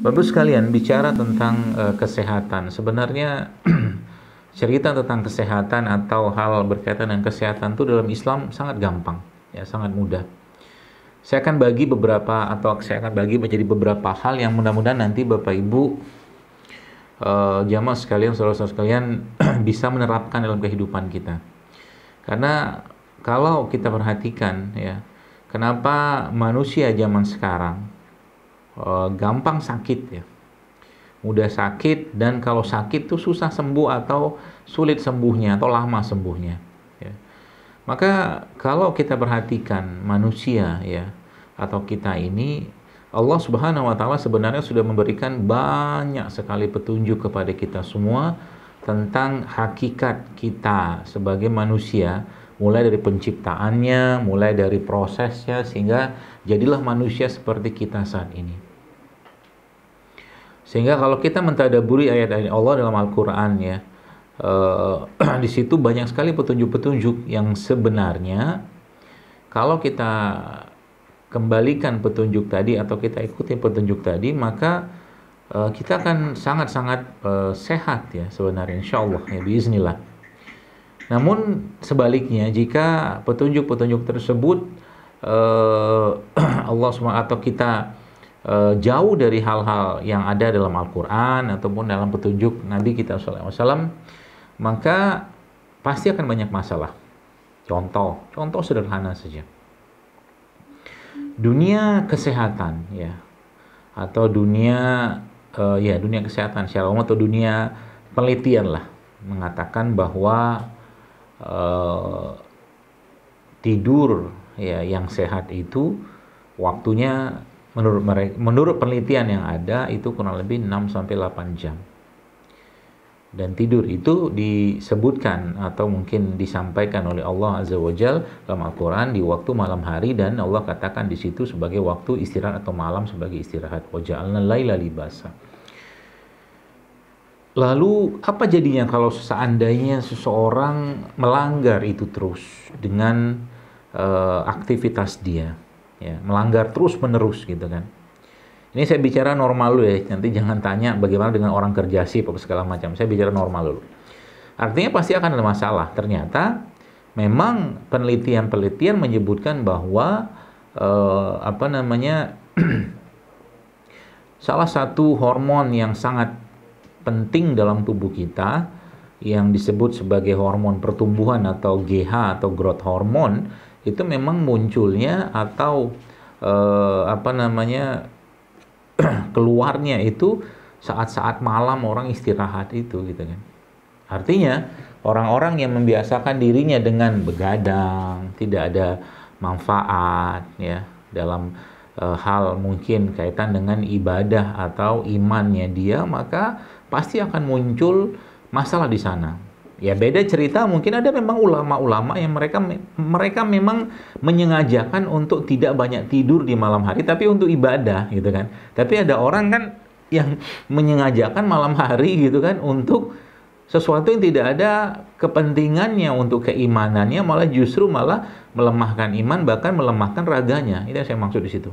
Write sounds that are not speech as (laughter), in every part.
Bapak sekalian bicara tentang e, kesehatan. Sebenarnya (clears throat) cerita tentang kesehatan atau hal berkaitan dengan kesehatan itu dalam Islam sangat gampang, ya sangat mudah. Saya akan bagi beberapa atau saya akan bagi menjadi beberapa hal yang mudah-mudahan nanti Bapak Ibu e, jamaah sekalian, saudara-saudara sekalian (clears throat) bisa menerapkan dalam kehidupan kita. Karena kalau kita perhatikan ya, kenapa manusia zaman sekarang Eh, gampang sakit ya mudah sakit dan kalau sakit tuh susah sembuh atau sulit sembuhnya atau lama sembuhnya ya. maka kalau kita perhatikan manusia ya atau kita ini Allah Subhanahu wa taala sebenarnya sudah memberikan banyak sekali petunjuk kepada kita semua tentang hakikat kita sebagai manusia mulai dari penciptaannya, mulai dari prosesnya sehingga jadilah manusia seperti kita saat ini. Sehingga kalau kita mentadaburi ayat-ayat Allah dalam Al-Qur'an ya, uh, (clears throat) di situ banyak sekali petunjuk-petunjuk yang sebenarnya kalau kita kembalikan petunjuk tadi atau kita ikuti petunjuk tadi maka uh, kita akan sangat-sangat uh, sehat ya sebenarnya insya Allah ya biiznillah namun sebaliknya jika petunjuk-petunjuk tersebut uh, (clears throat) Allah SWT atau kita uh, jauh dari hal-hal yang ada dalam Al-Quran ataupun dalam petunjuk Nabi kita SAW, maka pasti akan banyak masalah. Contoh, contoh sederhana saja. Dunia kesehatan, ya, atau dunia, uh, ya, dunia kesehatan secara umum atau dunia penelitian lah, mengatakan bahwa uh, tidur ya yang sehat itu waktunya menurut mereka menurut penelitian yang ada itu kurang lebih 6 sampai 8 jam. Dan tidur itu disebutkan atau mungkin disampaikan oleh Allah Azza wa Jal dalam Al-Qur'an di waktu malam hari dan Allah katakan di situ sebagai waktu istirahat atau malam sebagai istirahat. Wa ja'alna laila libasa. Lalu apa jadinya kalau seandainya seseorang melanggar itu terus dengan uh, aktivitas dia? ya melanggar terus menerus gitu kan ini saya bicara normal dulu ya nanti jangan tanya bagaimana dengan orang kerja sih apa segala macam saya bicara normal dulu artinya pasti akan ada masalah ternyata memang penelitian-penelitian menyebutkan bahwa eh, apa namanya (clears throat) salah satu hormon yang sangat penting dalam tubuh kita yang disebut sebagai hormon pertumbuhan atau GH atau growth hormone itu memang munculnya atau eh, apa namanya (clears throat) keluarnya itu saat-saat malam orang istirahat itu gitu kan. Artinya orang-orang yang membiasakan dirinya dengan begadang, tidak ada manfaat ya dalam e, hal mungkin kaitan dengan ibadah atau imannya dia, maka pasti akan muncul masalah di sana. Ya beda cerita mungkin ada memang ulama-ulama yang mereka mereka memang menyengajakan untuk tidak banyak tidur di malam hari tapi untuk ibadah gitu kan. Tapi ada orang kan yang menyengajakan malam hari gitu kan untuk sesuatu yang tidak ada kepentingannya untuk keimanannya malah justru malah melemahkan iman bahkan melemahkan raganya. Itu yang saya maksud di situ.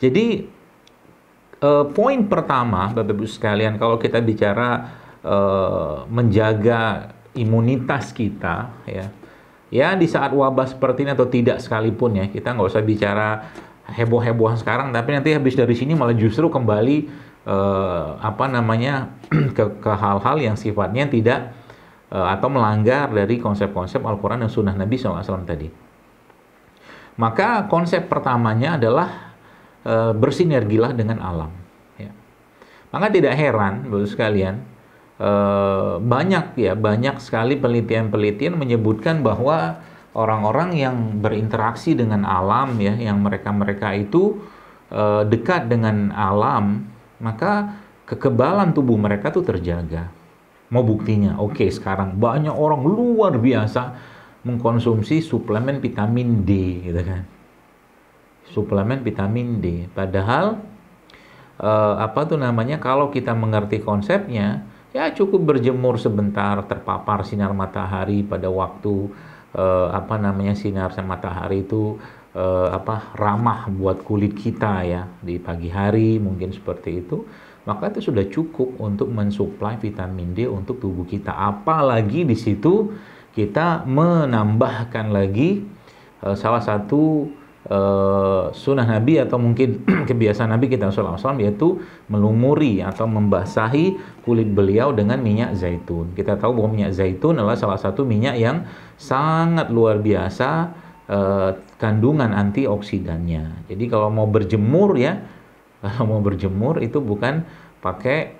Jadi eh, poin pertama Bapak Ibu sekalian kalau kita bicara eh, menjaga imunitas kita ya ya di saat wabah seperti ini atau tidak sekalipun ya kita nggak usah bicara heboh-hebohan sekarang tapi nanti habis dari sini malah justru kembali eh, apa namanya (clears throat) ke, ke hal-hal yang sifatnya tidak eh, atau melanggar dari konsep-konsep Al-Quran dan Sunnah Nabi SAW tadi maka konsep pertamanya adalah eh, bersinergilah dengan alam ya. maka tidak heran bapak sekalian Eh, banyak ya banyak sekali penelitian-penelitian menyebutkan bahwa orang-orang yang berinteraksi dengan alam ya yang mereka-mereka itu eh, dekat dengan alam maka kekebalan tubuh mereka tuh terjaga mau buktinya oke okay, sekarang banyak orang luar biasa mengkonsumsi suplemen vitamin D gitu kan suplemen vitamin D padahal eh, apa tuh namanya kalau kita mengerti konsepnya ya cukup berjemur sebentar terpapar sinar matahari pada waktu eh, apa namanya sinar matahari itu eh, apa ramah buat kulit kita ya di pagi hari mungkin seperti itu maka itu sudah cukup untuk mensuplai vitamin D untuk tubuh kita apalagi di situ kita menambahkan lagi eh, salah satu Sunah eh, sunnah Nabi atau mungkin (clears throat) kebiasaan Nabi kita SAW yaitu melumuri atau membasahi kulit beliau dengan minyak zaitun. Kita tahu bahwa minyak zaitun adalah salah satu minyak yang sangat luar biasa eh, kandungan antioksidannya. Jadi kalau mau berjemur ya, (laughs) kalau mau berjemur itu bukan pakai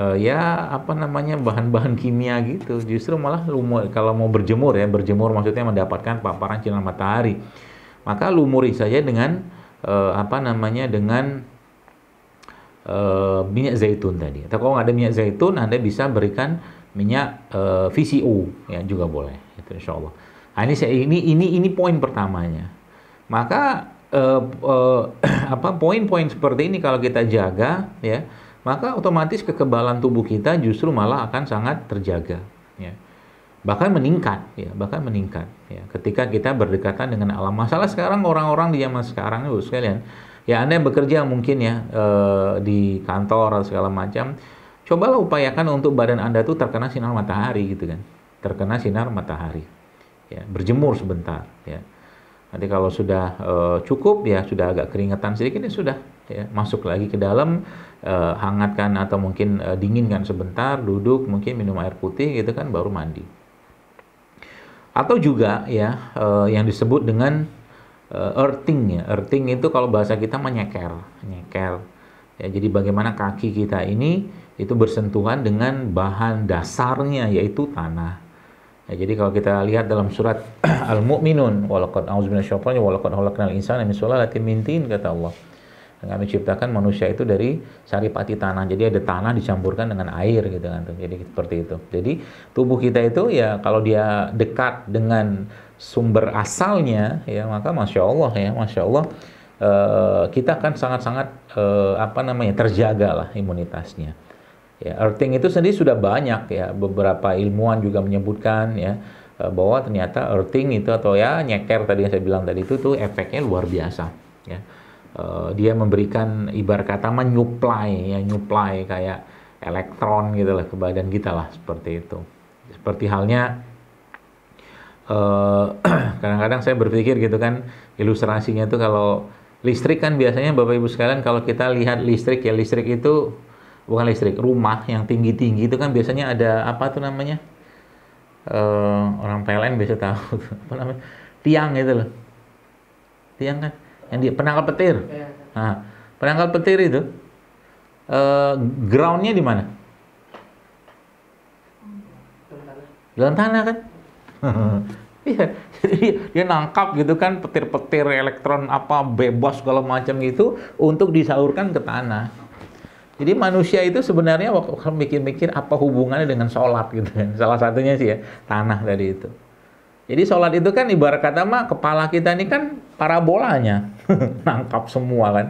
uh, ya apa namanya bahan-bahan kimia gitu justru malah lumur kalau mau berjemur ya berjemur maksudnya mendapatkan paparan sinar matahari maka lumuri saja dengan uh, apa namanya dengan uh, minyak zaitun tadi. Atau kalau nggak ada minyak zaitun, Anda bisa berikan minyak uh, eh, VCO ya juga boleh. Itu insya Allah. Nah, ini saya ini ini ini poin pertamanya. Maka uh, uh, (clears throat) apa poin-poin seperti ini kalau kita jaga ya, maka otomatis kekebalan tubuh kita justru malah akan sangat terjaga ya bahkan meningkat ya bahkan meningkat ya ketika kita berdekatan dengan alam masalah sekarang orang-orang di zaman sekarang itu sekalian ya anda yang bekerja mungkin ya e, di kantor atau segala macam cobalah upayakan untuk badan anda tuh terkena sinar matahari gitu kan terkena sinar matahari ya berjemur sebentar ya nanti kalau sudah e, cukup ya sudah agak keringetan sedikit ya sudah ya masuk lagi ke dalam e, hangatkan atau mungkin e, dinginkan sebentar duduk mungkin minum air putih gitu kan baru mandi atau juga ya uh, yang disebut dengan uh, earthing ya earthing itu kalau bahasa kita menyeker nyeker ya jadi bagaimana kaki kita ini itu bersentuhan dengan bahan dasarnya yaitu tanah ya, jadi kalau kita lihat dalam surat (clears throat) al-mu'minun walaqad auzubillahi minasyaitonir walaqad khalaqnal insana min sulalatin min tin kata Allah kami ciptakan manusia itu dari saripati tanah. Jadi ada tanah dicampurkan dengan air gitu kan. Jadi seperti itu. Jadi tubuh kita itu ya kalau dia dekat dengan sumber asalnya ya maka masya Allah ya masya Allah uh, kita akan sangat-sangat uh, apa namanya terjaga lah imunitasnya. Ya, earthing itu sendiri sudah banyak ya beberapa ilmuwan juga menyebutkan ya eh, bahwa ternyata earthing itu atau ya nyeker tadi yang saya bilang tadi itu tuh efeknya luar biasa ya Eh, dia memberikan ibar kata menyuplai ya nyuplai kayak elektron gitu lah ke badan kita lah seperti itu seperti halnya eh, (clears throat) kadang-kadang uh, saya berpikir gitu kan ilustrasinya itu kalau listrik kan biasanya Bapak Ibu sekalian kalau kita lihat listrik ya listrik itu bukan listrik rumah yang tinggi-tinggi itu kan biasanya ada apa tuh namanya uh, orang PLN biasa tahu apa namanya tiang gitu loh tiang kan yang di penangkal petir. Nah, penangkal petir itu uh, groundnya di mana? Dalam tanah kan? (laughs) Iya, jadi dia nangkap gitu kan petir-petir elektron apa bebas segala macam gitu untuk disaurkan ke tanah. Jadi manusia itu sebenarnya waktu mikir-mikir apa hubungannya dengan sholat gitu kan. Salah satunya sih ya tanah dari itu. Jadi sholat itu kan ibarat kata mah kepala kita ini kan parabolanya (laughs) nangkap semua kan,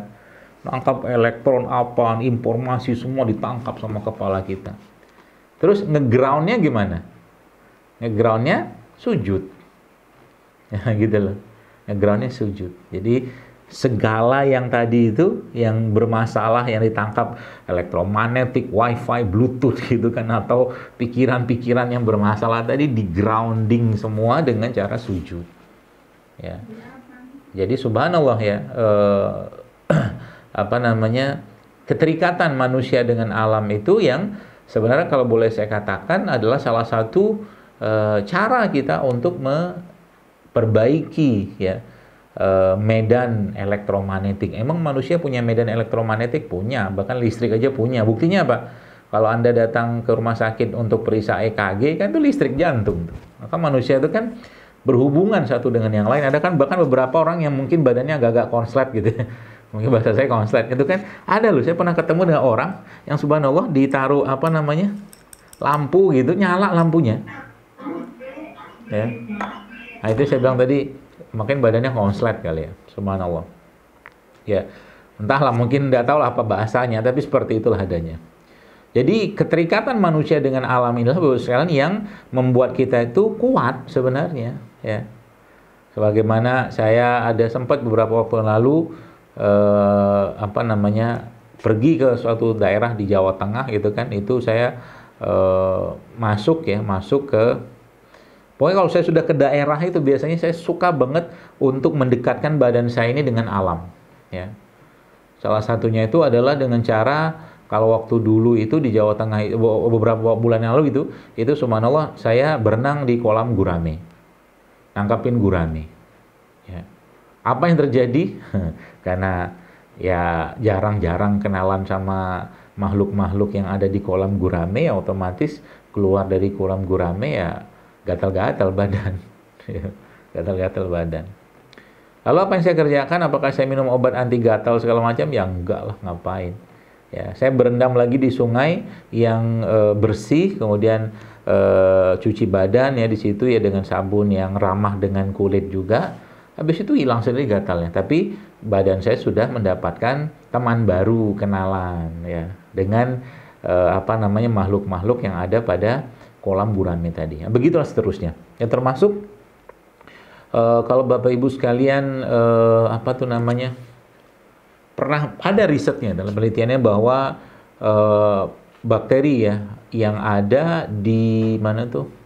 nangkap elektron apa, informasi semua ditangkap sama kepala kita. Terus ngegroundnya gimana? Ngegroundnya sujud, (laughs) ya gitu loh. Ngegroundnya sujud. Jadi segala yang tadi itu yang bermasalah yang ditangkap elektromagnetik, wifi, bluetooth (laughs) gitu kan atau pikiran-pikiran yang bermasalah tadi di grounding semua dengan cara sujud ya jadi subhanallah ya eh, (clears throat) apa namanya keterikatan manusia dengan alam itu yang sebenarnya kalau boleh saya katakan adalah salah satu eh, cara kita untuk memperbaiki ya Eh, medan elektromagnetik. Emang manusia punya medan elektromagnetik? Punya, bahkan listrik aja punya. Buktinya apa? Kalau Anda datang ke rumah sakit untuk periksa EKG kan itu listrik jantung. Maka manusia itu kan berhubungan satu dengan yang lain. Ada kan bahkan beberapa orang yang mungkin badannya agak-agak konslet gitu. (laughs) mungkin bahasa saya konslet itu kan ada loh. Saya pernah ketemu dengan orang yang subhanallah ditaruh apa namanya? lampu gitu nyala lampunya. Ya. Nah, itu saya bilang tadi makin badannya konslet kali ya subhanallah ya entahlah mungkin tidak tahu lah apa bahasanya tapi seperti itulah adanya jadi keterikatan manusia dengan alam inilah bapak sekalian yang membuat kita itu kuat sebenarnya ya sebagaimana saya ada sempat beberapa waktu lalu eh, apa namanya pergi ke suatu daerah di Jawa Tengah gitu kan itu saya eh, masuk ya masuk ke Pokoknya kalau saya sudah ke daerah itu biasanya saya suka banget untuk mendekatkan badan saya ini dengan alam. Ya. Salah satunya itu adalah dengan cara kalau waktu dulu itu di Jawa Tengah beberapa bulan yang lalu itu, itu subhanallah saya berenang di kolam gurame. Nangkapin gurame. Ya. Apa yang terjadi? (laughs) Karena ya jarang-jarang kenalan sama makhluk-makhluk yang ada di kolam gurame ya otomatis keluar dari kolam gurame ya gatal-gatal badan. (laughs) Ya, gatal-gatal badan. Lalu apa yang saya kerjakan? Apakah saya minum obat anti gatal segala macam? Ya enggak lah, ngapain. Ya, saya berendam lagi di sungai yang e, bersih, kemudian e, cuci badan ya di situ ya dengan sabun yang ramah dengan kulit juga. Habis itu hilang sendiri gatalnya, tapi badan saya sudah mendapatkan teman baru, kenalan ya dengan e, apa namanya makhluk-makhluk yang ada pada kolam gurame tadi. Ya, begitulah seterusnya. Ya termasuk uh, kalau Bapak Ibu sekalian uh, apa tuh namanya? pernah ada risetnya dalam penelitiannya bahwa uh, bakteri ya yang ada di mana tuh?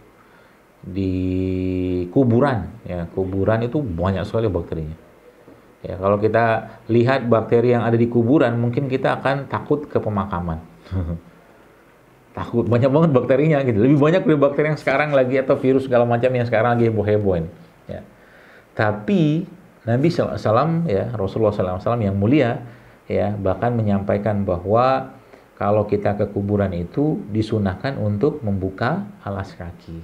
di kuburan ya kuburan itu banyak sekali bakterinya ya kalau kita lihat bakteri yang ada di kuburan mungkin kita akan takut ke pemakaman (laughs) takut banyak banget bakterinya gitu lebih banyak dari bakteri yang sekarang lagi atau virus segala macam yang sekarang lagi heboh hebohin ya tapi Nabi salam ya Rasulullah salam yang mulia ya bahkan menyampaikan bahwa kalau kita ke kuburan itu disunahkan untuk membuka alas kaki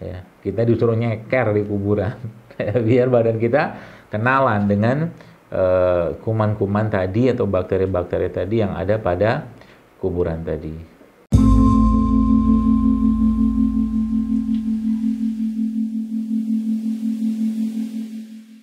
ya kita disuruh nyeker di kuburan (laughs) biar badan kita kenalan dengan eh, kuman-kuman uh, kuman -kuman tadi atau bakteri-bakteri tadi yang ada pada kuburan tadi